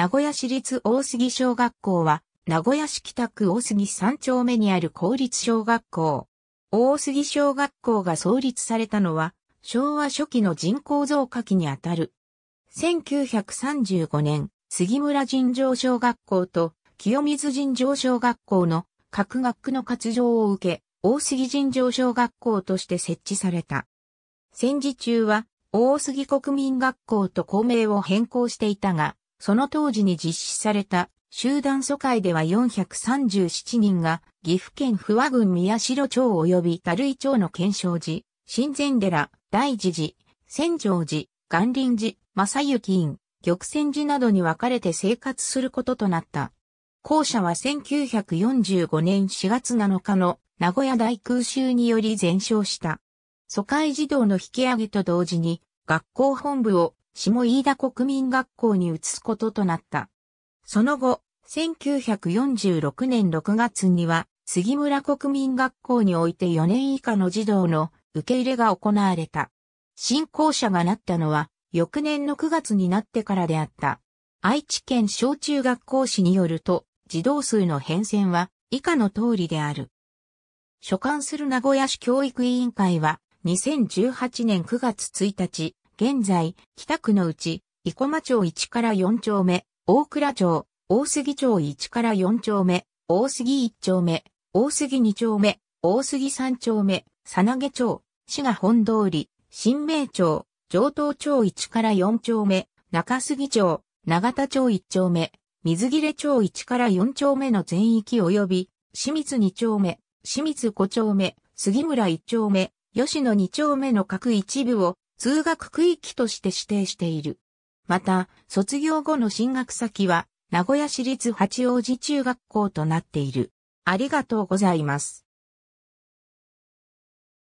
名古屋市立大杉小学校は、名古屋市北区大杉3丁目にある公立小学校。大杉小学校が創立されたのは、昭和初期の人口増加期にあたる。1935年、杉村尋常小学校と清水尋常小学校の各学区の活動を受け、大杉尋常小学校として設置された。戦時中は、大杉国民学校と校名を変更していたが、その当時に実施された集団疎開では437人が岐阜県不和郡宮代町及び樽井町の検証寺、新前寺、大寺寺、仙城寺、岩林寺、正幸院、玉泉寺などに分かれて生活することとなった。校舎は1945年4月7日の名古屋大空襲により全焼した。疎開児童の引き上げと同時に学校本部を下飯田国民学校に移すこととなった。その後、1946年6月には、杉村国民学校において4年以下の児童の受け入れが行われた。新校舎がなったのは、翌年の9月になってからであった。愛知県小中学校史によると、児童数の変遷は以下の通りである。所管する名古屋市教育委員会は、2018年9月1日、現在、北区のうち、生駒町1から4丁目、大倉町、大杉町1から4丁目、大杉1丁目、大杉2丁目、大杉3丁目、佐投げ町、滋賀本通り、新名町、上東町1から4丁目、中杉町、長田町1丁目、水切れ町1から4丁目の全域及び、清水2丁目、清水5丁目、杉村1丁目、吉野2丁目の各一部を通学区域として指定している。また、卒業後の進学先は、名古屋市立八王子中学校となっている。ありがとうございます。